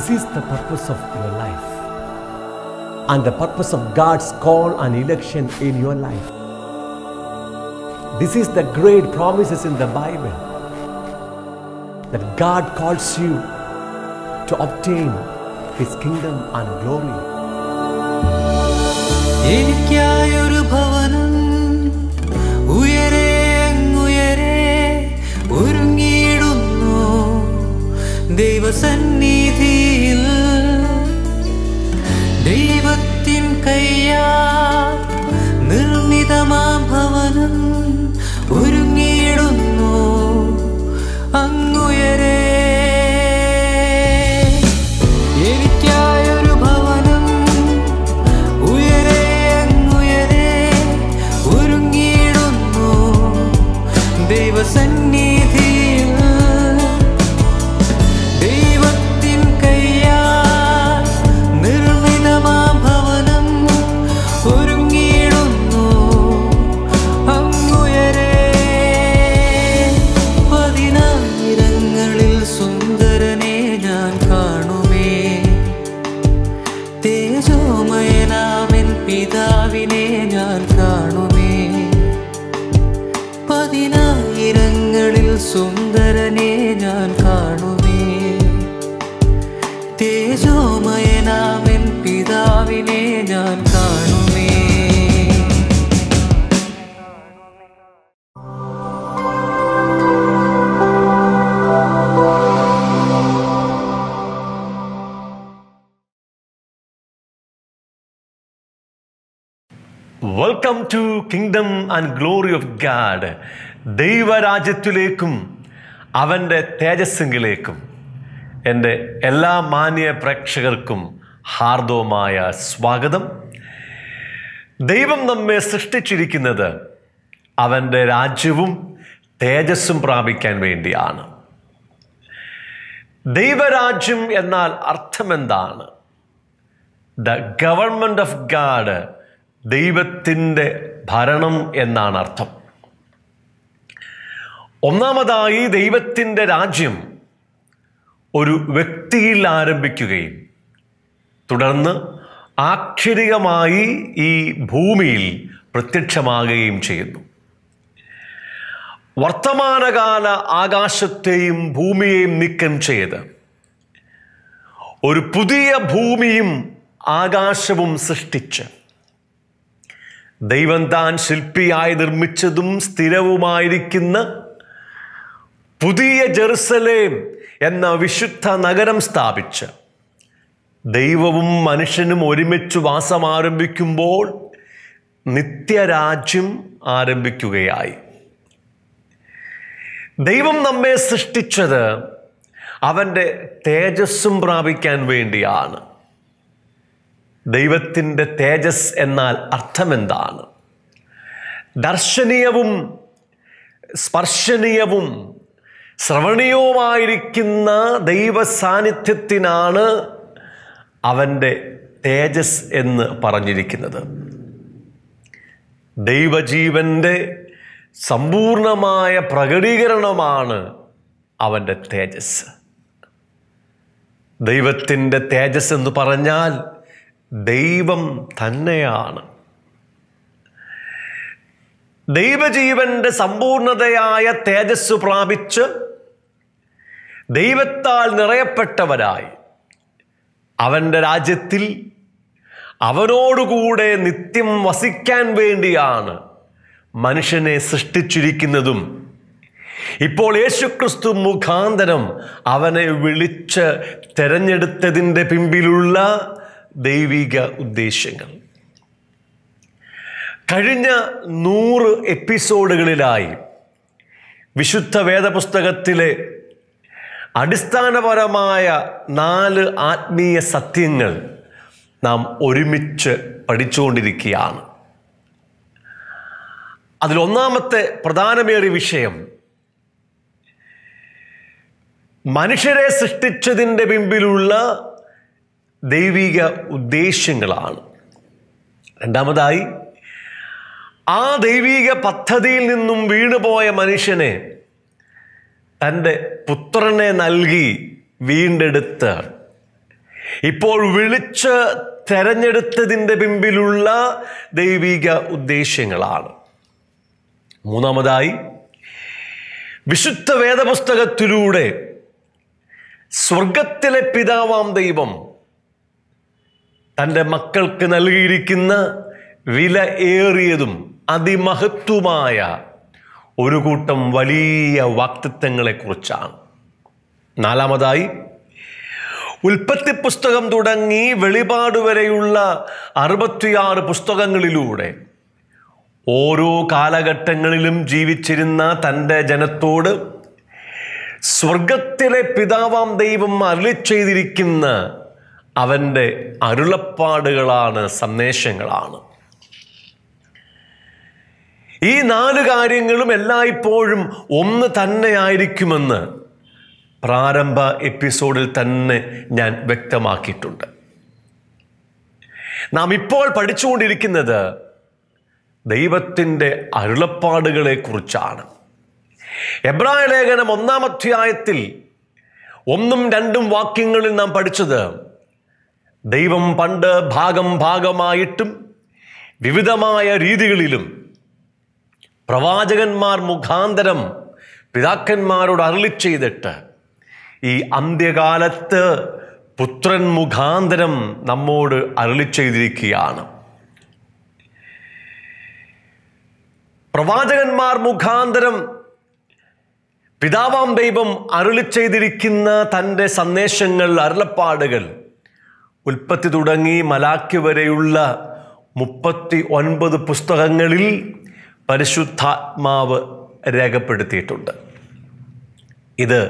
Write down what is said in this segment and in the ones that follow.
This is the purpose of your life and the purpose of God's call and election in your life. This is the great promises in the Bible that God calls you to obtain His kingdom and glory. ദൈവസന്നിധി निर्मितमा भवनम् welcome to kingdom and glory of god ദൈവരാജ്യത്തിലേക്കും അവൻ്റെ തേജസ്സിങ്കിലേക്കും എൻ്റെ എല്ലാ മാന്യ പ്രേക്ഷകർക്കും ഹാർദവമായ സ്വാഗതം ദൈവം നമ്മെ സൃഷ്ടിച്ചിരിക്കുന്നത് അവൻ്റെ രാജ്യവും തേജസ്സും പ്രാപിക്കാൻ വേണ്ടിയാണ് ദൈവരാജ്യം എന്നാൽ അർത്ഥമെന്താണ് ദ ഗവൺമെൻറ് ഓഫ് ഗാഡ് ദൈവത്തിൻ്റെ ഭരണം എന്നാണ് അർത്ഥം ഒന്നാമതായി ദൈവത്തിൻ്റെ രാജ്യം ഒരു വ്യക്തിയിൽ ആരംഭിക്കുകയും തുടർന്ന് ആക്ഷരികമായി ഈ ഭൂമിയിൽ പ്രത്യക്ഷമാകുകയും ചെയ്യുന്നു വർത്തമാനകാല ആകാശത്തെയും ഭൂമിയെയും നീക്കം ചെയ്ത് ഒരു പുതിയ ഭൂമിയും ആകാശവും സൃഷ്ടിച്ച് ദൈവം താൻ ശില്പിയായി നിർമ്മിച്ചതും സ്ഥിരവുമായിരിക്കുന്ന പുതിയ ജെറുസലേം എന്ന വിശുദ്ധ നഗരം സ്ഥാപിച്ച് ദൈവവും മനുഷ്യനും ഒരുമിച്ച് വാസം ആരംഭിക്കുമ്പോൾ നിത്യരാജ്യം ആരംഭിക്കുകയായി ദൈവം നമ്മെ സൃഷ്ടിച്ചത് അവൻ്റെ തേജസ്സും പ്രാപിക്കാൻ വേണ്ടിയാണ് ദൈവത്തിൻ്റെ തേജസ് എന്നാൽ അർത്ഥമെന്താണ് ദർശനീയവും സ്പർശനീയവും ശ്രവണീയവുമായിരിക്കുന്ന ദൈവ സാന്നിധ്യത്തിനാണ് അവൻ്റെ തേജസ് എന്ന് പറഞ്ഞിരിക്കുന്നത് ദൈവജീവൻ്റെ സമ്പൂർണമായ പ്രകടീകരണമാണ് അവൻ്റെ തേജസ് ദൈവത്തിൻ്റെ തേജസ് എന്ന് പറഞ്ഞാൽ ദൈവം തന്നെയാണ് ദൈവജീവന്റെ സമ്പൂർണതയായ തേജസ് പ്രാപിച്ച് ദൈവത്താൽ നിറയപ്പെട്ടവരായി അവൻ്റെ രാജ്യത്തിൽ അവനോടുകൂടെ നിത്യം വസിക്കാൻ വേണ്ടിയാണ് മനുഷ്യനെ സൃഷ്ടിച്ചിരിക്കുന്നതും ഇപ്പോൾ യേശുക്രിസ്തു മുഖാന്തരം അവനെ വിളിച്ച് തെരഞ്ഞെടുത്തതിൻ്റെ പിമ്പിലുള്ള ദൈവിക ഉദ്ദേശ്യങ്ങൾ കഴിഞ്ഞ നൂറ് എപ്പിസോഡുകളിലായി വിശുദ്ധ വേദപുസ്തകത്തിലെ അടിസ്ഥാനപരമായ നാല് ആത്മീയ സത്യങ്ങൾ നാം ഒരുമിച്ച് പഠിച്ചുകൊണ്ടിരിക്കുകയാണ് അതിലൊന്നാമത്തെ പ്രധാനമേറിയ വിഷയം മനുഷ്യരെ സൃഷ്ടിച്ചതിൻ്റെ പിമ്പിലുള്ള ദൈവിക ഉദ്ദേശ്യങ്ങളാണ് രണ്ടാമതായി ആ ദൈവിക പദ്ധതിയിൽ നിന്നും വീണുപോയ മനുഷ്യനെ തൻ്റെ പുത്രനെ നൽകി വീണ്ടെടുത്ത് ഇപ്പോൾ വിളിച്ച് തെരഞ്ഞെടുത്തതിൻ്റെ പിമ്പിലുള്ള ദൈവിക ഉദ്ദേശ്യങ്ങളാണ് മൂന്നാമതായി വിശുദ്ധ വേദപുസ്തകത്തിലൂടെ സ്വർഗത്തിലെ പിതാവാം ദൈവം തൻ്റെ മക്കൾക്ക് നൽകിയിരിക്കുന്ന വില ഏറിയതും അതിമഹത്വമായ ഒരു കൂട്ടം വലിയ വാക്തിത്വങ്ങളെക്കുറിച്ചാണ് നാലാമതായി ഉൽപ്പത്തി പുസ്തകം തുടങ്ങി വെളിപാട് വരെയുള്ള അറുപത്തിയാറ് പുസ്തകങ്ങളിലൂടെ ഓരോ കാലഘട്ടങ്ങളിലും ജീവിച്ചിരുന്ന തൻ്റെ ജനത്തോട് സ്വർഗത്തിലെ പിതാവാം ദൈവം അരളി ചെയ്തിരിക്കുന്ന അവൻ്റെ അരുളപ്പാടുകളാണ് സന്ദേശങ്ങളാണ് ഈ നാല് കാര്യങ്ങളും എല്ലായ്പ്പോഴും ഒന്ന് തന്നെയായിരിക്കുമെന്ന് പ്രാരംഭ എപ്പിസോഡിൽ തന്നെ ഞാൻ വ്യക്തമാക്കിയിട്ടുണ്ട് നാം ഇപ്പോൾ പഠിച്ചുകൊണ്ടിരിക്കുന്നത് ദൈവത്തിൻ്റെ അരുളപ്പാടുകളെക്കുറിച്ചാണ് എബ്രായ ലേഖനം ഒന്നാം അധ്യായത്തിൽ ഒന്നും രണ്ടും വാക്യങ്ങളിൽ നാം പഠിച്ചത് ദൈവം പണ്ട് ഭാഗം ഭാഗമായിട്ടും വിവിധമായ രീതികളിലും പ്രവാചകന്മാർ മുഖാന്തരം പിതാക്കന്മാരോട് അരളി ചെയ്തിട്ട് ഈ അന്ത്യകാലത്ത് പുത്രൻ മുഖാന്തരം നമ്മോട് അരളി ചെയ്തിരിക്കുകയാണ് പ്രവാചകന്മാർ മുഖാന്തരം പിതാവാം ദൈവം അരുളി ചെയ്തിരിക്കുന്ന തൻ്റെ സന്ദേശങ്ങൾ അരുളപ്പാടുകൾ ഉൽപ്പത്തി തുടങ്ങി മലാക്ക് വരെയുള്ള മുപ്പത്തി ഒൻപത് പുസ്തകങ്ങളിൽ പരിശുദ്ധാത്മാവ് രേഖപ്പെടുത്തിയിട്ടുണ്ട് ഇത്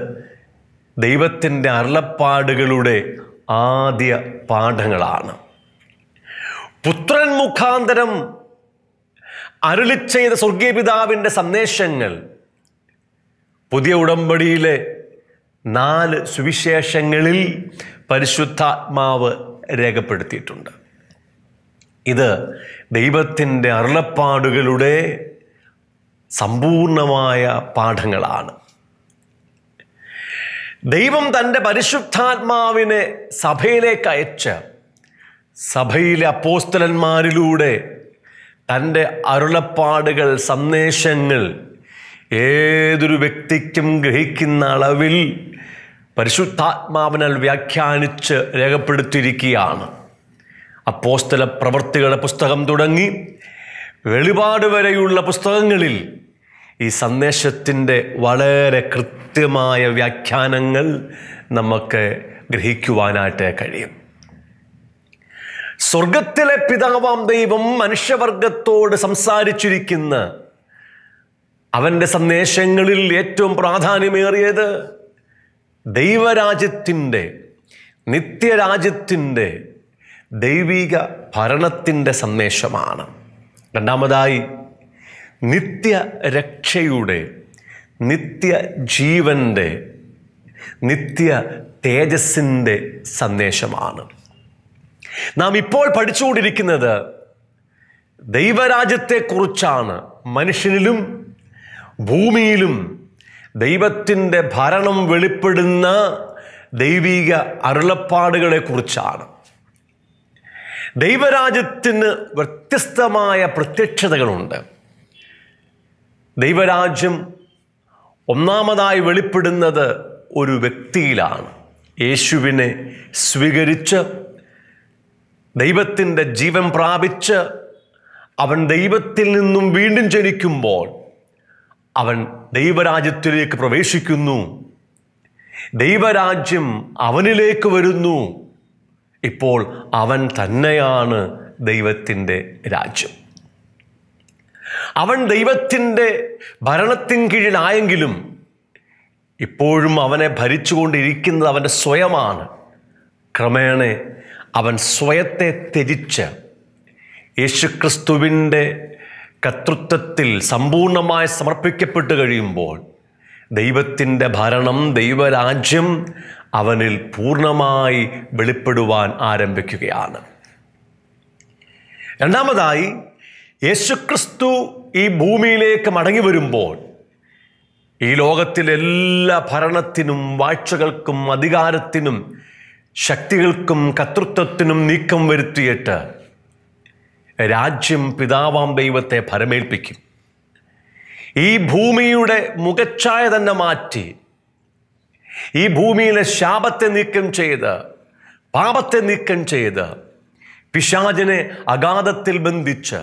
ദൈവത്തിൻ്റെ അരുളപ്പാടുകളുടെ ആദ്യ പാഠങ്ങളാണ് പുത്രൻ മുഖാന്തരം അരുളി ചെയ്ത സന്ദേശങ്ങൾ പുതിയ ഉടമ്പടിയിലെ നാല് സുവിശേഷങ്ങളിൽ പരിശുദ്ധാത്മാവ് രേഖപ്പെടുത്തിയിട്ടുണ്ട് ഇത് ദൈവത്തിൻ്റെ അരുളപ്പാടുകളുടെ സമ്പൂർണമായ പാഠങ്ങളാണ് ദൈവം തൻ്റെ പരിശുദ്ധാത്മാവിനെ സഭയിലേക്ക് അയച്ച് സഭയിലെ അപ്പോസ്തലന്മാരിലൂടെ തൻ്റെ അരുളപ്പാടുകൾ സന്ദേശങ്ങൾ ഏതൊരു വ്യക്തിക്കും ഗ്രഹിക്കുന്ന അളവിൽ പരിശുദ്ധാത്മാവിനാൽ വ്യാഖ്യാനിച്ച് രേഖപ്പെടുത്തിയിരിക്കുകയാണ് അപ്പോസ്തല പ്രവൃത്തികളുടെ പുസ്തകം തുടങ്ങി വെളിപാട് വരെയുള്ള പുസ്തകങ്ങളിൽ ഈ സന്ദേശത്തിൻ്റെ വളരെ കൃത്യമായ വ്യാഖ്യാനങ്ങൾ നമുക്ക് ഗ്രഹിക്കുവാനായിട്ട് കഴിയും സ്വർഗത്തിലെ പിതാവാം ദൈവം മനുഷ്യവർഗത്തോട് സംസാരിച്ചിരിക്കുന്ന അവൻ്റെ സന്ദേശങ്ങളിൽ ഏറ്റവും പ്രാധാന്യമേറിയത് ദൈവരാജ്യത്തിൻ്റെ നിത്യരാജ്യത്തിൻ്റെ ദൈവിക ഭരണത്തിൻ്റെ സന്ദേശമാണ് രണ്ടാമതായി നിത്യരക്ഷയുടെ നിത്യജീവൻ്റെ നിത്യ തേജസ്സിൻ്റെ സന്ദേശമാണ് നാം ഇപ്പോൾ പഠിച്ചുകൊണ്ടിരിക്കുന്നത് ദൈവരാജ്യത്തെക്കുറിച്ചാണ് മനുഷ്യനിലും ഭൂമിയിലും ദൈവത്തിൻ്റെ ഭരണം വെളിപ്പെടുന്ന ദൈവീക അരുളപ്പാടുകളെക്കുറിച്ചാണ് ദൈവരാജ്യത്തിന് വ്യത്യസ്തമായ പ്രത്യക്ഷതകളുണ്ട് ദൈവരാജ്യം ഒന്നാമതായി വെളിപ്പെടുന്നത് ഒരു വ്യക്തിയിലാണ് യേശുവിനെ സ്വീകരിച്ച് ദൈവത്തിൻ്റെ ജീവൻ പ്രാപിച്ച് അവൻ ദൈവത്തിൽ നിന്നും വീണ്ടും ജനിക്കുമ്പോൾ അവൻ ദൈവരാജ്യത്തിലേക്ക് പ്രവേശിക്കുന്നു ദൈവരാജ്യം അവനിലേക്ക് വരുന്നു ഇപ്പോൾ അവൻ തന്നെയാണ് ദൈവത്തിൻ്റെ രാജ്യം അവൻ ദൈവത്തിൻ്റെ ഭരണത്തിൻ കീഴിലായെങ്കിലും ഇപ്പോഴും അവനെ ഭരിച്ചുകൊണ്ടിരിക്കുന്നത് അവൻ്റെ സ്വയമാണ് ക്രമേണ അവൻ സ്വയത്തെ ത്യജിച്ച് യേശുക്രിസ്തുവിൻ്റെ കർത്തൃത്വത്തിൽ സമ്പൂർണ്ണമായി സമർപ്പിക്കപ്പെട്ട് കഴിയുമ്പോൾ ദൈവത്തിൻ്റെ ഭരണം ദൈവരാജ്യം അവനിൽ പൂർണ്ണമായി വെളിപ്പെടുവാൻ ആരംഭിക്കുകയാണ് രണ്ടാമതായി യേശുക്രിസ്തു ഈ ഭൂമിയിലേക്ക് മടങ്ങി വരുമ്പോൾ ഈ ലോകത്തിലെ എല്ലാ ഭരണത്തിനും വാഴ്ചകൾക്കും അധികാരത്തിനും ശക്തികൾക്കും കർത്തൃത്വത്തിനും നീക്കം വരുത്തിയിട്ട് രാജ്യം പിതാവാം ദൈവത്തെ ഭരമേൽപ്പിക്കും ഈ ഭൂമിയുടെ മുഖച്ഛായ തന്നെ മാറ്റി ഈ ഭൂമിയിലെ ശാപത്തെ നീക്കം ചെയ്ത് പാപത്തെ നീക്കം ചെയ്ത് പിശാചിനെ അഗാധത്തിൽ ബന്ധിച്ച്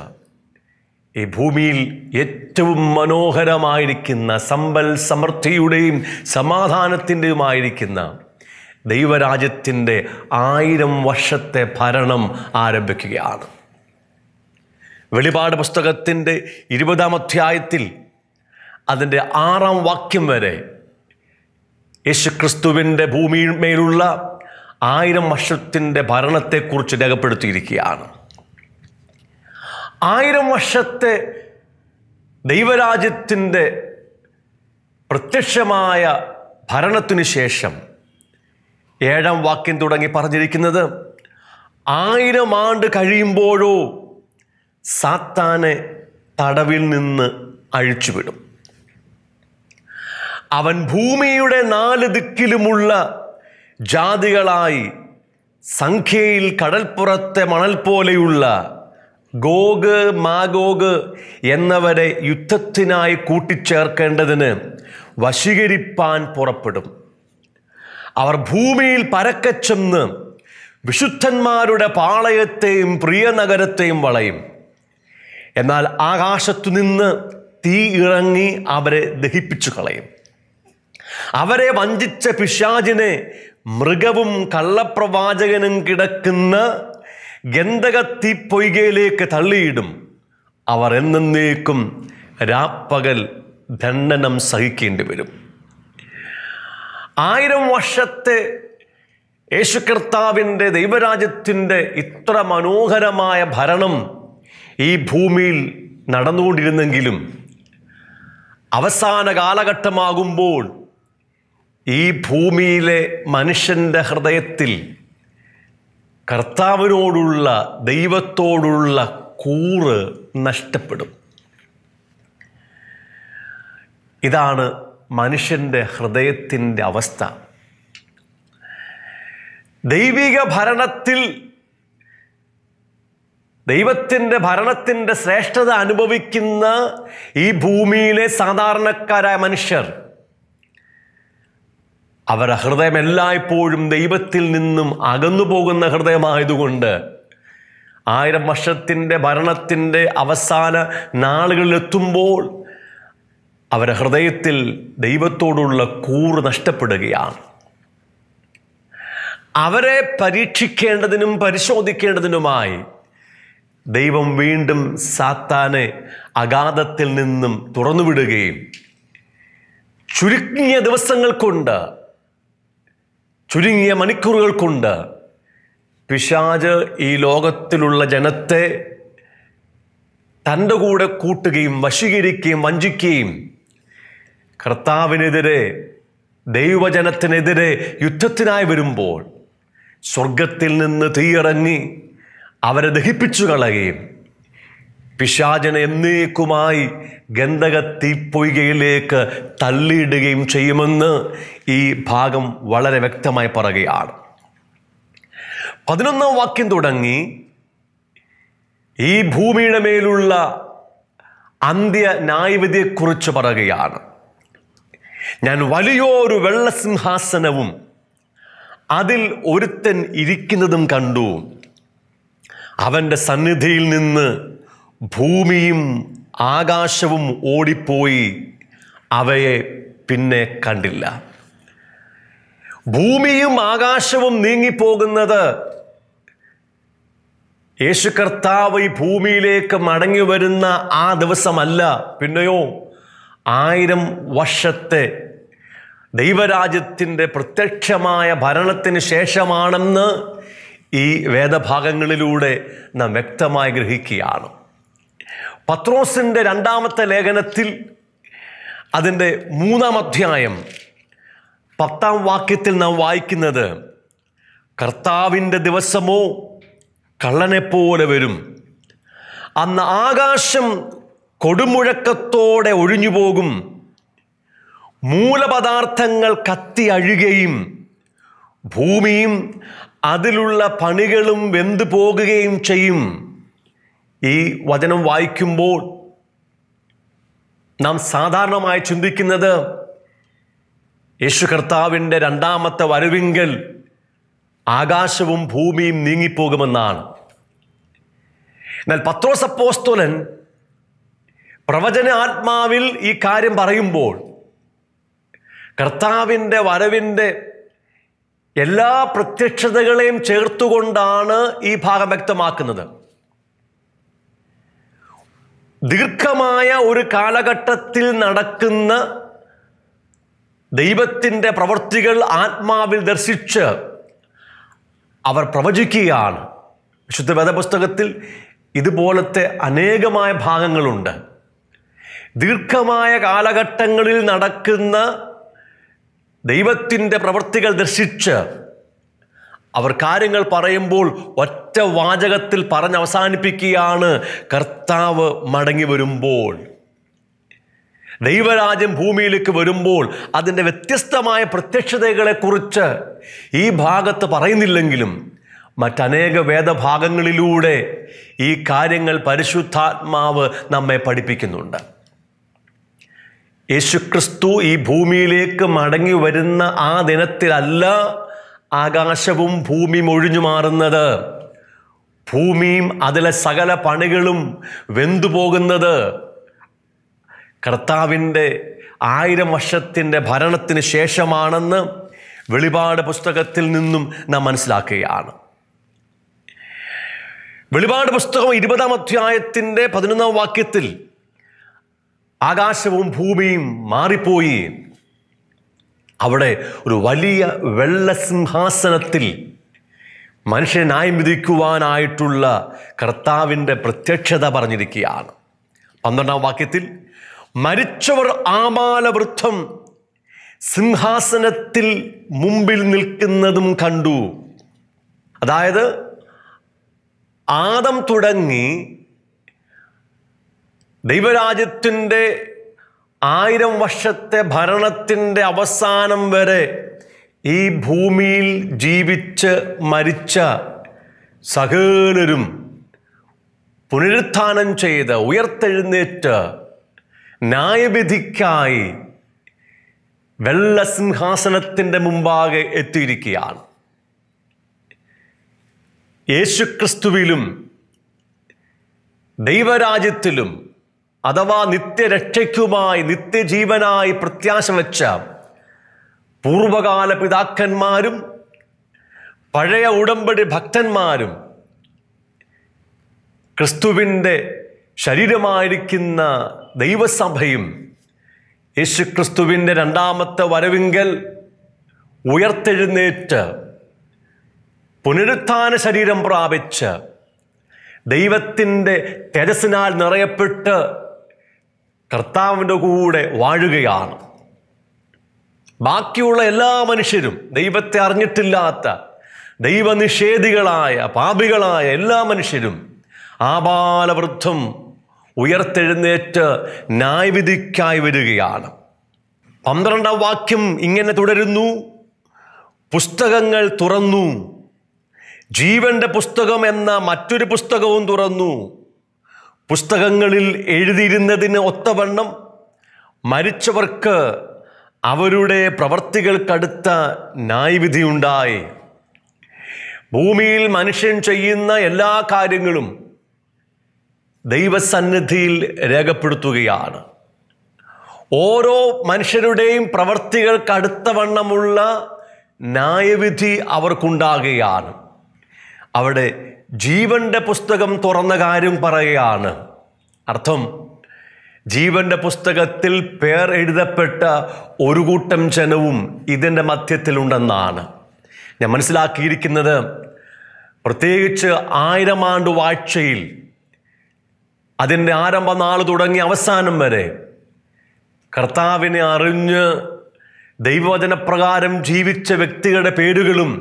ഈ ഭൂമിയിൽ ഏറ്റവും മനോഹരമായിരിക്കുന്ന സമ്പൽ സമൃദ്ധിയുടെയും സമാധാനത്തിൻ്റെയുമായിരിക്കുന്ന ദൈവരാജ്യത്തിൻ്റെ ആയിരം വർഷത്തെ ഭരണം ആരംഭിക്കുകയാണ് വെളിപാട് പുസ്തകത്തിൻ്റെ ഇരുപതാം അധ്യായത്തിൽ അതിൻ്റെ ആറാം വാക്യം വരെ യേശുക്രിസ്തുവിൻ്റെ ഭൂമിയിന്മേലുള്ള ആയിരം വർഷത്തിൻ്റെ ഭരണത്തെക്കുറിച്ച് രേഖപ്പെടുത്തിയിരിക്കുകയാണ് ആയിരം വർഷത്തെ ദൈവരാജ്യത്തിൻ്റെ പ്രത്യക്ഷമായ ഭരണത്തിനു ശേഷം ഏഴാം വാക്യം തുടങ്ങി പറഞ്ഞിരിക്കുന്നത് ആയിരം ആണ്ട് കഴിയുമ്പോഴോ സാത്താനെ തടവിൽ നിന്ന് അഴിച്ചുവിടും അവൻ ഭൂമിയുടെ നാല് ദിക്കിലുമുള്ള ജാതികളായി സംഖ്യയിൽ കടൽപ്പുറത്തെ മണൽ പോലെയുള്ള ഗോഗ് മാഗോഗ് എന്നവരെ യുദ്ധത്തിനായി കൂട്ടിച്ചേർക്കേണ്ടതിന് വശീകരിപ്പാൻ പുറപ്പെടും അവർ ഭൂമിയിൽ പരക്കച്ചെന്ന് വിശുദ്ധന്മാരുടെ പാളയത്തെയും പ്രിയനഗരത്തെയും വളയും എന്നാൽ ആകാശത്തു നിന്ന് തീ ഇറങ്ങി അവരെ ദഹിപ്പിച്ചു കളയും അവരെ വഞ്ചിച്ച പിശാജിനെ മൃഗവും കള്ളപ്രവാചകനും കിടക്കുന്ന ഗന്ധകത്തി പൊയ്കയിലേക്ക് തള്ളിയിടും അവർ എന്നേക്കും രാപ്പകൽ ദണ്ഡനം സഹിക്കേണ്ടി വരും ആയിരം വർഷത്തെ യേശുക്കർത്താവിൻ്റെ ദൈവരാജ്യത്തിൻ്റെ ഇത്ര മനോഹരമായ ഭരണം ഈ ഭൂമിയിൽ നടന്നുകൊണ്ടിരുന്നെങ്കിലും അവസാന കാലഘട്ടമാകുമ്പോൾ ഈ ഭൂമിയിലെ മനുഷ്യൻ്റെ ഹൃദയത്തിൽ കർത്താവിനോടുള്ള ദൈവത്തോടുള്ള കൂറ് നഷ്ടപ്പെടും ഇതാണ് മനുഷ്യൻ്റെ ഹൃദയത്തിൻ്റെ അവസ്ഥ ദൈവിക ഭരണത്തിൽ ദൈവത്തിൻ്റെ ഭരണത്തിൻ്റെ ശ്രേഷ്ഠത അനുഭവിക്കുന്ന ഈ ഭൂമിയിലെ സാധാരണക്കാരായ മനുഷ്യർ അവരുടെ ഹൃദയം എല്ലായ്പ്പോഴും ദൈവത്തിൽ നിന്നും അകന്നു പോകുന്ന ഹൃദയമായതുകൊണ്ട് ആയിരം വർഷത്തിൻ്റെ ഭരണത്തിൻ്റെ അവസാന നാളുകളിലെത്തുമ്പോൾ അവരുടെ ഹൃദയത്തിൽ ദൈവത്തോടുള്ള കൂറ് നഷ്ടപ്പെടുകയാണ് അവരെ പരീക്ഷിക്കേണ്ടതിനും പരിശോധിക്കേണ്ടതിനുമായി ദൈവം വീണ്ടും സാത്താനെ അഗാധത്തിൽ നിന്നും തുറന്നുവിടുകയും ചുരുങ്ങിയ ദിവസങ്ങൾ കൊണ്ട് ചുരുങ്ങിയ മണിക്കൂറുകൾ കൊണ്ട് പിശാജ് ഈ ലോകത്തിലുള്ള ജനത്തെ തൻ്റെ കൂടെ കൂട്ടുകയും വശീകരിക്കുകയും വഞ്ചിക്കുകയും കർത്താവിനെതിരെ ദൈവജനത്തിനെതിരെ യുദ്ധത്തിനായി വരുമ്പോൾ സ്വർഗത്തിൽ നിന്ന് തീയിറങ്ങി അവരെ ദഹിപ്പിച്ചു കളയുകയും പിശാചന എന്നേക്കുമായി ഗന്ധക തീപ്പൊയ്കയിലേക്ക് തള്ളിയിടുകയും ചെയ്യുമെന്ന് ഈ ഭാഗം വളരെ വ്യക്തമായി പറയുകയാണ് പതിനൊന്നാം വാക്യം തുടങ്ങി ഈ ഭൂമിയുടെ മേലുള്ള അന്ത്യ ന്യായവിധിയെക്കുറിച്ച് പറയുകയാണ് ഞാൻ വലിയൊരു വെള്ളസിംഹാസനവും അതിൽ ഒരുത്തൻ ഇരിക്കുന്നതും കണ്ടു അവൻ്റെ സന്നിധിയിൽ നിന്ന് ഭൂമിയും ആകാശവും ഓടിപ്പോയി അവയെ പിന്നെ കണ്ടില്ല ഭൂമിയും ആകാശവും നീങ്ങിപ്പോകുന്നത് യേശു കർത്താവ് ഈ ഭൂമിയിലേക്ക് മടങ്ങി വരുന്ന ആ ദിവസമല്ല പിന്നെയോ ആയിരം വർഷത്തെ ദൈവരാജ്യത്തിൻ്റെ പ്രത്യക്ഷമായ ഭരണത്തിന് ശേഷമാണെന്ന് ഈ വേദഭാഗങ്ങളിലൂടെ നാം വ്യക്തമായി ഗ്രഹിക്കുകയാണ് പത്രോസിൻ്റെ രണ്ടാമത്തെ ലേഖനത്തിൽ അതിൻ്റെ മൂന്നാം അധ്യായം പത്താം വാക്യത്തിൽ നാം വായിക്കുന്നത് കർത്താവിൻ്റെ ദിവസമോ കള്ളനെപ്പോലെ വരും അന്ന് ആകാശം കൊടുമുഴക്കത്തോടെ പോകും മൂലപദാർത്ഥങ്ങൾ കത്തി അഴുകയും ഭൂമിയും അതിലുള്ള പണികളും വെന്തു പോകുകയും ചെയ്യും ഈ വചനം വായിക്കുമ്പോൾ നാം സാധാരണമായി ചിന്തിക്കുന്നത് യേശു കർത്താവിൻ്റെ രണ്ടാമത്തെ വരവിങ്കൽ ആകാശവും ഭൂമിയും നീങ്ങിപ്പോകുമെന്നാണ് എന്നാൽ പത്രോസ് പ്രവചന ആത്മാവിൽ ഈ കാര്യം പറയുമ്പോൾ കർത്താവിൻ്റെ വരവിൻ്റെ എല്ലാ പ്രത്യക്ഷതകളെയും ചേർത്തുകൊണ്ടാണ് ഈ ഭാഗം വ്യക്തമാക്കുന്നത് ദീർഘമായ ഒരു കാലഘട്ടത്തിൽ നടക്കുന്ന ദൈവത്തിൻ്റെ പ്രവൃത്തികൾ ആത്മാവിൽ ദർശിച്ച് അവർ പ്രവചിക്കുകയാണ് വിശുദ്ധ വേദപുസ്തകത്തിൽ ഇതുപോലത്തെ അനേകമായ ഭാഗങ്ങളുണ്ട് ദീർഘമായ കാലഘട്ടങ്ങളിൽ നടക്കുന്ന ദൈവത്തിൻ്റെ പ്രവൃത്തികൾ ദർശിച്ച് അവർ കാര്യങ്ങൾ പറയുമ്പോൾ ഒറ്റ വാചകത്തിൽ പറഞ്ഞ് അവസാനിപ്പിക്കുകയാണ് കർത്താവ് മടങ്ങി വരുമ്പോൾ ദൈവരാജ്യം ഭൂമിയിലേക്ക് വരുമ്പോൾ അതിൻ്റെ വ്യത്യസ്തമായ പ്രത്യക്ഷതകളെക്കുറിച്ച് ഈ ഭാഗത്ത് പറയുന്നില്ലെങ്കിലും മറ്റനേക വേദഭാഗങ്ങളിലൂടെ ഈ കാര്യങ്ങൾ പരിശുദ്ധാത്മാവ് നമ്മെ പഠിപ്പിക്കുന്നുണ്ട് യേശുക്രിസ്തു ഈ ഭൂമിയിലേക്ക് മടങ്ങി വരുന്ന ആ ദിനത്തിലല്ല ആകാശവും ഭൂമിയും ഒഴിഞ്ഞു മാറുന്നത് ഭൂമിയും അതിലെ സകല പണികളും വെന്തുപോകുന്നത് കർത്താവിൻ്റെ ആയിരം വർഷത്തിൻ്റെ ഭരണത്തിന് ശേഷമാണെന്ന് വെളിപാട് പുസ്തകത്തിൽ നിന്നും നാം മനസ്സിലാക്കുകയാണ് വെളിപാട് പുസ്തകം ഇരുപതാം അധ്യായത്തിൻ്റെ പതിനൊന്നാം വാക്യത്തിൽ ആകാശവും ഭൂമിയും മാറിപ്പോയി അവിടെ ഒരു വലിയ വെള്ള സിംഹാസനത്തിൽ മനുഷ്യനെ ന്യായം വിധിക്കുവാനായിട്ടുള്ള കർത്താവിൻ്റെ പ്രത്യക്ഷത പറഞ്ഞിരിക്കുകയാണ് പന്ത്രണ്ടാം വാക്യത്തിൽ മരിച്ചവർ ആമാലവൃദ്ധം സിംഹാസനത്തിൽ മുമ്പിൽ നിൽക്കുന്നതും കണ്ടു അതായത് ആദം തുടങ്ങി ദൈവരാജ്യത്തിൻ്റെ ആയിരം വർഷത്തെ ഭരണത്തിൻ്റെ അവസാനം വരെ ഈ ഭൂമിയിൽ ജീവിച്ച് മരിച്ച സകലരും പുനരുത്ഥാനം ചെയ്ത് ഉയർത്തെഴുന്നേറ്റ് ന്യായവിധിക്കായി വെള്ളസിംഹാസനത്തിൻ്റെ മുമ്പാകെ എത്തിയിരിക്കുകയാണ് യേശുക്രിസ്തുവിലും ദൈവരാജ്യത്തിലും അഥവാ നിത്യരക്ഷയ്ക്കുമായി നിത്യജീവനായി പ്രത്യാശ വച്ച പൂർവകാല പിതാക്കന്മാരും പഴയ ഉടമ്പടി ഭക്തന്മാരും ക്രിസ്തുവിൻ്റെ ശരീരമായിരിക്കുന്ന ദൈവസഭയും യേശു ക്രിസ്തുവിൻ്റെ രണ്ടാമത്തെ വരവിങ്കൽ ഉയർത്തെഴുന്നേറ്റ് പുനരുത്ഥാന ശരീരം പ്രാപിച്ച് ദൈവത്തിൻ്റെ തേജസ്സിനാൽ നിറയപ്പെട്ട് കർത്താവിൻ്റെ കൂടെ വാഴുകയാണ് ബാക്കിയുള്ള എല്ലാ മനുഷ്യരും ദൈവത്തെ അറിഞ്ഞിട്ടില്ലാത്ത ദൈവനിഷേധികളായ പാപികളായ എല്ലാ മനുഷ്യരും ആപാലവൃദ്ധം ഉയർത്തെഴുന്നേറ്റ് ന്യായവിധിക്കായി വരികയാണ് പന്ത്രണ്ടാം വാക്യം ഇങ്ങനെ തുടരുന്നു പുസ്തകങ്ങൾ തുറന്നു ജീവന്റെ പുസ്തകം എന്ന മറ്റൊരു പുസ്തകവും തുറന്നു പുസ്തകങ്ങളിൽ എഴുതിയിരുന്നതിന് ഒത്തവണ്ണം മരിച്ചവർക്ക് അവരുടെ പ്രവർത്തികൾക്കടുത്ത ന്യായവിധിയുണ്ടായി ഭൂമിയിൽ മനുഷ്യൻ ചെയ്യുന്ന എല്ലാ കാര്യങ്ങളും ദൈവസന്നിധിയിൽ രേഖപ്പെടുത്തുകയാണ് ഓരോ മനുഷ്യരുടെയും പ്രവർത്തികൾക്കടുത്ത വണ്ണമുള്ള ന്യായവിധി അവർക്കുണ്ടാകുകയാണ് അവിടെ ജീവന്റെ പുസ്തകം തുറന്ന കാര്യം പറയുകയാണ് അർത്ഥം ജീവന്റെ പുസ്തകത്തിൽ പേർ എഴുതപ്പെട്ട ഒരു കൂട്ടം ജനവും ഇതിൻ്റെ മധ്യത്തിലുണ്ടെന്നാണ് ഞാൻ മനസ്സിലാക്കിയിരിക്കുന്നത് പ്രത്യേകിച്ച് ആയിരം ആണ്ട് വാഴ്ചയിൽ അതിൻ്റെ ആരംഭ നാൾ തുടങ്ങി അവസാനം വരെ കർത്താവിനെ അറിഞ്ഞ് ദൈവവചനപ്രകാരം ജീവിച്ച വ്യക്തികളുടെ പേരുകളും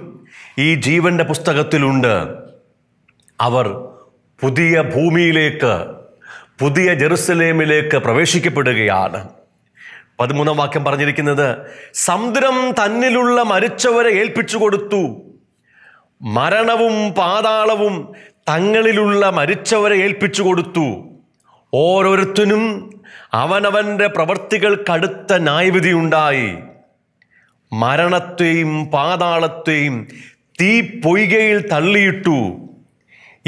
ഈ ജീവന്റെ പുസ്തകത്തിലുണ്ട് അവർ പുതിയ ഭൂമിയിലേക്ക് പുതിയ ജെറുസലേമിലേക്ക് പ്രവേശിക്കപ്പെടുകയാണ് പതിമൂന്നാം വാക്യം പറഞ്ഞിരിക്കുന്നത് സമുദ്രം തന്നിലുള്ള മരിച്ചവരെ ഏൽപ്പിച്ചു കൊടുത്തു മരണവും പാതാളവും തങ്ങളിലുള്ള മരിച്ചവരെ ഏൽപ്പിച്ചു കൊടുത്തു ഓരോരുത്തനും അവനവൻ്റെ ന്യായവിധി ഉണ്ടായി മരണത്തെയും പാതാളത്തെയും തീ പൊയ്കയിൽ തള്ളിയിട്ടു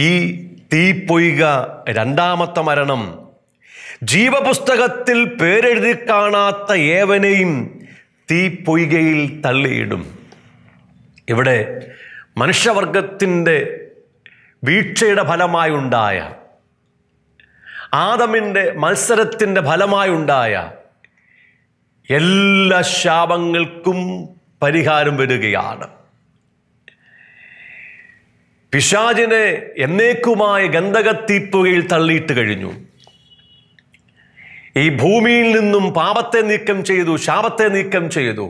ഈ തീ പൊയ്ക രണ്ടാമത്തെ മരണം ജീവപുസ്തകത്തിൽ പേരെഴുതി കാണാത്ത ഏവനെയും തീ പൊയ്കയിൽ തള്ളിയിടും ഇവിടെ മനുഷ്യവർഗത്തിൻ്റെ വീഴ്ചയുടെ ഫലമായുണ്ടായ ആദമിൻ്റെ മത്സരത്തിൻ്റെ ഫലമായുണ്ടായ എല്ലാ ശാപങ്ങൾക്കും പരിഹാരം വരികയാണ് പിശാചിനെ എന്നേക്കുമായ ഗന്ധകത്തിപ്പുകയിൽ തള്ളിയിട്ട് കഴിഞ്ഞു ഈ ഭൂമിയിൽ നിന്നും പാപത്തെ നീക്കം ചെയ്തു ശാപത്തെ നീക്കം ചെയ്തു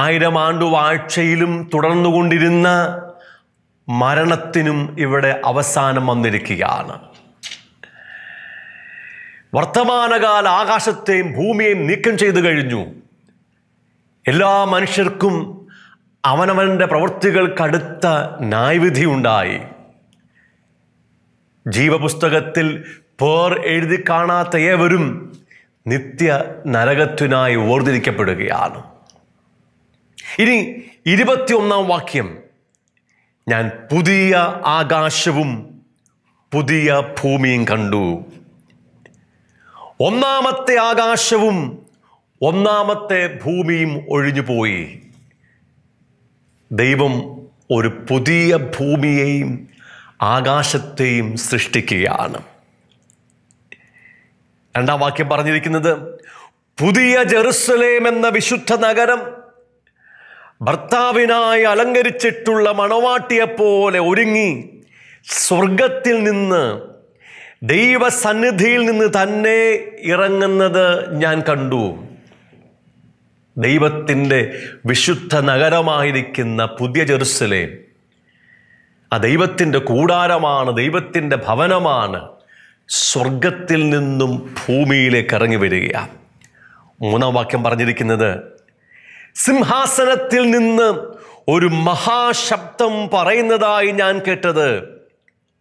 ആയിരം ആണ്ടു വാഴ്ചയിലും തുടർന്നുകൊണ്ടിരുന്ന മരണത്തിനും ഇവിടെ അവസാനം വന്നിരിക്കുകയാണ് വർത്തമാനകാല ആകാശത്തെയും ഭൂമിയെയും നീക്കം ചെയ്തു കഴിഞ്ഞു എല്ലാ മനുഷ്യർക്കും അവനവൻ്റെ പ്രവൃത്തികൾക്കടുത്ത ന്യായവിധി ഉണ്ടായി ജീവപുസ്തകത്തിൽ പേർ എഴുതി കാണാത്ത ഏവരും നിത്യ നരകത്തിനായി ഓർതിരിക്കപ്പെടുകയാണ് ഇനി ഇരുപത്തിയൊന്നാം വാക്യം ഞാൻ പുതിയ ആകാശവും പുതിയ ഭൂമിയും കണ്ടു ഒന്നാമത്തെ ആകാശവും ഒന്നാമത്തെ ഭൂമിയും ഒഴിഞ്ഞുപോയി ദൈവം ഒരു പുതിയ ഭൂമിയെയും ആകാശത്തെയും സൃഷ്ടിക്കുകയാണ് രണ്ടാം വാക്യം പറഞ്ഞിരിക്കുന്നത് പുതിയ ജെറുസലേം എന്ന വിശുദ്ധ നഗരം ഭർത്താവിനായി അലങ്കരിച്ചിട്ടുള്ള മണവാട്ടിയെപ്പോലെ ഒരുങ്ങി സ്വർഗത്തിൽ നിന്ന് ദൈവസന്നിധിയിൽ നിന്ന് തന്നെ ഇറങ്ങുന്നത് ഞാൻ കണ്ടു ദൈവത്തിൻ്റെ വിശുദ്ധ നഗരമായിരിക്കുന്ന പുതിയ ജെറുസലേം ആ ദൈവത്തിൻ്റെ കൂടാരമാണ് ദൈവത്തിൻ്റെ ഭവനമാണ് സ്വർഗത്തിൽ നിന്നും ഭൂമിയിലേക്ക് ഇറങ്ങി വരിക മൂന്നാം വാക്യം പറഞ്ഞിരിക്കുന്നത് സിംഹാസനത്തിൽ നിന്ന് ഒരു മഹാശബ്ദം പറയുന്നതായി ഞാൻ കേട്ടത്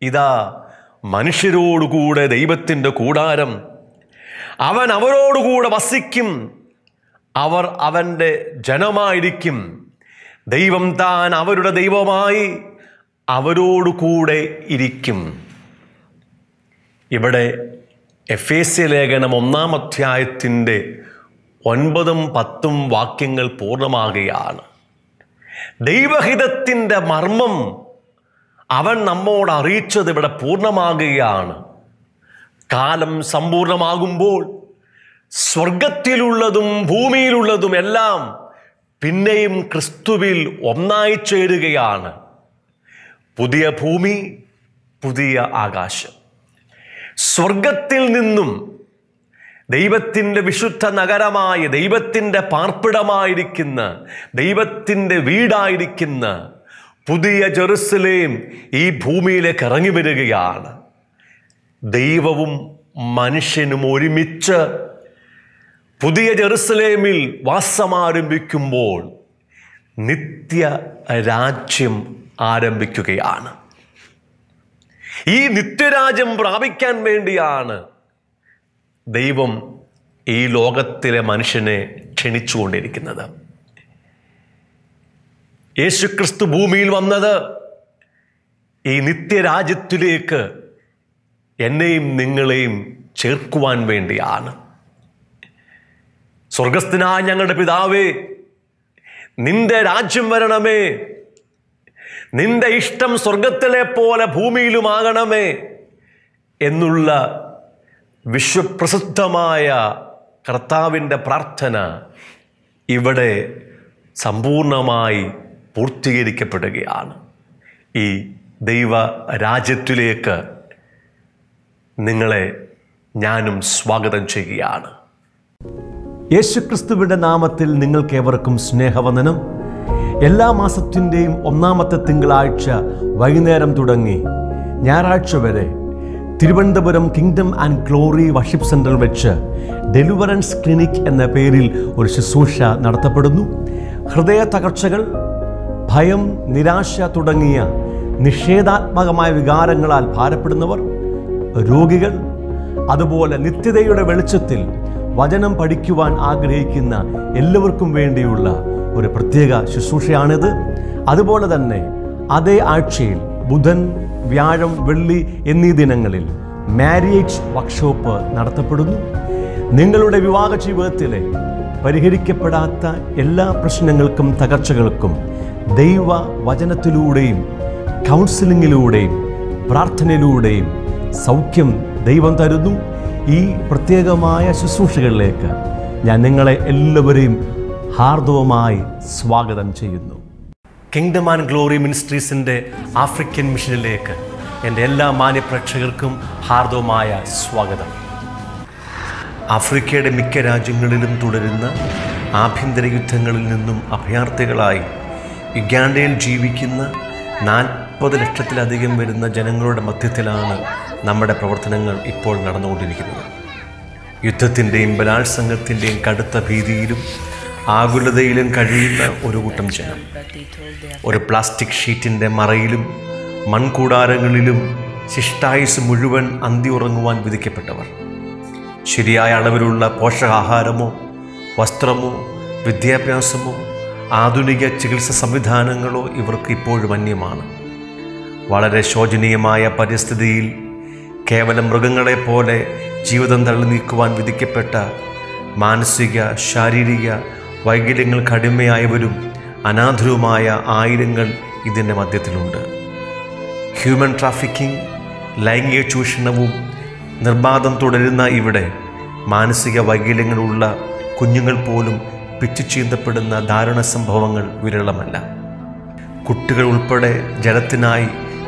ഇതാ മനുഷ്യരോടുകൂടെ ദൈവത്തിൻ്റെ കൂടാരം അവൻ അവരോടുകൂടെ വസിക്കും അവർ അവൻ്റെ ജനമായിരിക്കും ദൈവം താൻ അവരുടെ ദൈവമായി അവരോടുകൂടെ ഇരിക്കും ഇവിടെ എഫ് എ സി ലേഖനം ഒന്നാം അധ്യായത്തിൻ്റെ ഒൻപതും പത്തും വാക്യങ്ങൾ പൂർണ്ണമാകുകയാണ് ദൈവഹിതത്തിൻ്റെ മർമ്മം അവൻ നമ്മോട് അറിയിച്ചത് ഇവിടെ പൂർണ്ണമാകുകയാണ് കാലം സമ്പൂർണ്ണമാകുമ്പോൾ സ്വർഗത്തിലുള്ളതും ഭൂമിയിലുള്ളതും എല്ലാം പിന്നെയും ക്രിസ്തുവിൽ ഒന്നായി ചേരുകയാണ് പുതിയ ഭൂമി പുതിയ ആകാശം സ്വർഗത്തിൽ നിന്നും ദൈവത്തിൻ്റെ വിശുദ്ധ നഗരമായ ദൈവത്തിൻ്റെ പാർപ്പിടമായിരിക്കുന്ന ദൈവത്തിൻ്റെ വീടായിരിക്കുന്ന പുതിയ ജെറുസലേം ഈ ഭൂമിയിലേക്ക് ഇറങ്ങി വരികയാണ് ദൈവവും മനുഷ്യനും ഒരുമിച്ച് പുതിയ ജെറുസലേമിൽ വാസമാരംഭിക്കുമ്പോൾ നിത്യ രാജ്യം ആരംഭിക്കുകയാണ് ഈ നിത്യരാജ്യം പ്രാപിക്കാൻ വേണ്ടിയാണ് ദൈവം ഈ ലോകത്തിലെ മനുഷ്യനെ ക്ഷണിച്ചുകൊണ്ടിരിക്കുന്നത് യേശുക്രിസ്തു ഭൂമിയിൽ വന്നത് ഈ നിത്യരാജ്യത്തിലേക്ക് എന്നെയും നിങ്ങളെയും ചേർക്കുവാൻ വേണ്ടിയാണ് സ്വർഗസ്ഥനായ ഞങ്ങളുടെ പിതാവേ നിന്റെ രാജ്യം വരണമേ നിന്റെ ഇഷ്ടം സ്വർഗത്തിലെ പോലെ ഭൂമിയിലുമാകണമേ എന്നുള്ള വിശ്വപ്രസിദ്ധമായ കർത്താവിൻ്റെ പ്രാർത്ഥന ഇവിടെ സമ്പൂർണമായി പൂർത്തീകരിക്കപ്പെടുകയാണ് ഈ ദൈവ രാജ്യത്തിലേക്ക് നിങ്ങളെ ഞാനും സ്വാഗതം ചെയ്യുകയാണ് യേശുക്രിസ്തുവിൻ്റെ നാമത്തിൽ ഏവർക്കും സ്നേഹവന്ദനം എല്ലാ മാസത്തിൻ്റെയും ഒന്നാമത്തെ തിങ്കളാഴ്ച വൈകുന്നേരം തുടങ്ങി ഞായറാഴ്ച വരെ Thiruvananthapuram kingdom and glory worship സെൻറ്ററിൽ വെച്ച് ഡെലിവറൻസ് ക്ലിനിക് എന്ന പേരിൽ ഒരു ശുശ്രൂഷ നടത്തപ്പെടുന്നു ഹൃദയ തകർച്ചകൾ ഭയം നിരാശ തുടങ്ങിയ നിഷേധാത്മകമായ വികാരങ്ങളാൽ ഭാരപ്പെടുന്നവർ രോഗികൾ അതുപോലെ നിത്യതയുടെ വെളിച്ചത്തിൽ വചനം പഠിക്കുവാൻ ആഗ്രഹിക്കുന്ന എല്ലാവർക്കും വേണ്ടിയുള്ള ഒരു പ്രത്യേക ശുശ്രൂഷയാണിത് അതുപോലെ തന്നെ അതേ ആഴ്ചയിൽ ബുധൻ വ്യാഴം വെള്ളി എന്നീ ദിനങ്ങളിൽ മാരിയേജ് വർക്ക്ഷോപ്പ് നടത്തപ്പെടുന്നു നിങ്ങളുടെ വിവാഹ ജീവിതത്തിലെ പരിഹരിക്കപ്പെടാത്ത എല്ലാ പ്രശ്നങ്ങൾക്കും തകർച്ചകൾക്കും ദൈവ വചനത്തിലൂടെയും കൗൺസിലിങ്ങിലൂടെയും പ്രാർത്ഥനയിലൂടെയും സൗഖ്യം ദൈവം തരുന്നു ഈ പ്രത്യേകമായ ശുശ്രൂഷകളിലേക്ക് ഞാൻ നിങ്ങളെ എല്ലാവരെയും ഹാർദവമായി സ്വാഗതം ചെയ്യുന്നു കിങ്ഡം ആൻഡ് ഗ്ലോറി മിനിസ്ട്രീസിൻ്റെ ആഫ്രിക്കൻ മിഷനിലേക്ക് എൻ്റെ എല്ലാ മാന്യപ്രേക്ഷകർക്കും ഹാർദവമായ സ്വാഗതം ആഫ്രിക്കയുടെ മിക്ക രാജ്യങ്ങളിലും തുടരുന്ന ആഭ്യന്തര യുദ്ധങ്ങളിൽ നിന്നും അഭയാർത്ഥികളായി ഇഗാണ്ടയിൽ ജീവിക്കുന്ന നാൽപ്പത് ലക്ഷത്തിലധികം വരുന്ന ജനങ്ങളുടെ മധ്യത്തിലാണ് നമ്മുടെ പ്രവർത്തനങ്ങൾ ഇപ്പോൾ നടന്നുകൊണ്ടിരിക്കുന്നത് യുദ്ധത്തിൻ്റെയും ബലാത്സംഗത്തിൻ്റെയും കടുത്ത ഭീതിയിലും ആകുലതയിലും കഴിയുന്ന ഒരു കൂട്ടം ജനം ഒരു പ്ലാസ്റ്റിക് ഷീറ്റിൻ്റെ മറയിലും മൺകൂടാരങ്ങളിലും ശിഷ്ടായുസ് മുഴുവൻ അന്തി ഉറങ്ങുവാൻ വിധിക്കപ്പെട്ടവർ ശരിയായ അളവിലുള്ള പോഷകാഹാരമോ വസ്ത്രമോ വിദ്യാഭ്യാസമോ ആധുനിക ചികിത്സ സംവിധാനങ്ങളോ ഇവർക്ക് ഇപ്പോഴും അന്യമാണ് വളരെ ശോചനീയമായ പരിസ്ഥിതിയിൽ കേവലം മൃഗങ്ങളെപ്പോലെ ജീവിതം തള്ളി നീക്കുവാൻ വിധിക്കപ്പെട്ട മാനസിക ശാരീരിക വൈകല്യങ്ങൾ കടുമയായവരും അനാഥരുമായ ആയിരങ്ങൾ ഇതിൻ്റെ മധ്യത്തിലുണ്ട് ഹ്യൂമൻ ട്രാഫിക്കിംഗ് ലൈംഗിക ചൂഷണവും നിർബാധം തുടരുന്ന ഇവിടെ മാനസിക വൈകല്യങ്ങളുള്ള കുഞ്ഞുങ്ങൾ പോലും പിച്ചു ചീന്തപ്പെടുന്ന ദാരുണ സംഭവങ്ങൾ വിരളമല്ല കുട്ടികൾ ഉൾപ്പെടെ ജലത്തിനായി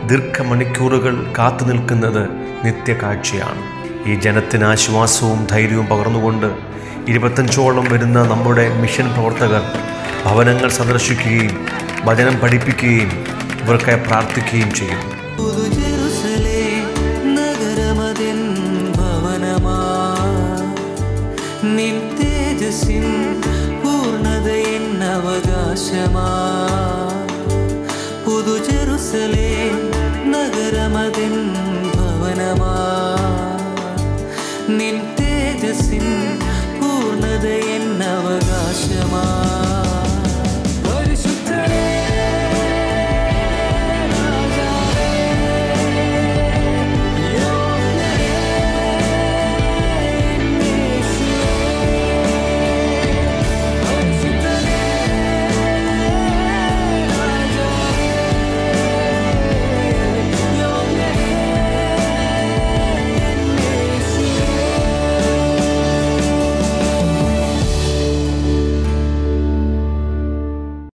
ദീർഘമണിക്കൂറുകൾ കാത്തു നിൽക്കുന്നത് നിത്യകാഴ്ചയാണ് ഈ ജനത്തിന് ആശ്വാസവും ധൈര്യവും പകർന്നുകൊണ്ട് ഇരുപത്തഞ്ചോളം വരുന്ന നമ്മുടെ മിഷൻ പ്രവർത്തകർ ഭവനങ്ങൾ സന്ദർശിക്കുകയും വചനം പഠിപ്പിക്കുകയും ഇവർക്കായി പ്രാർത്ഥിക്കുകയും ചെയ്യും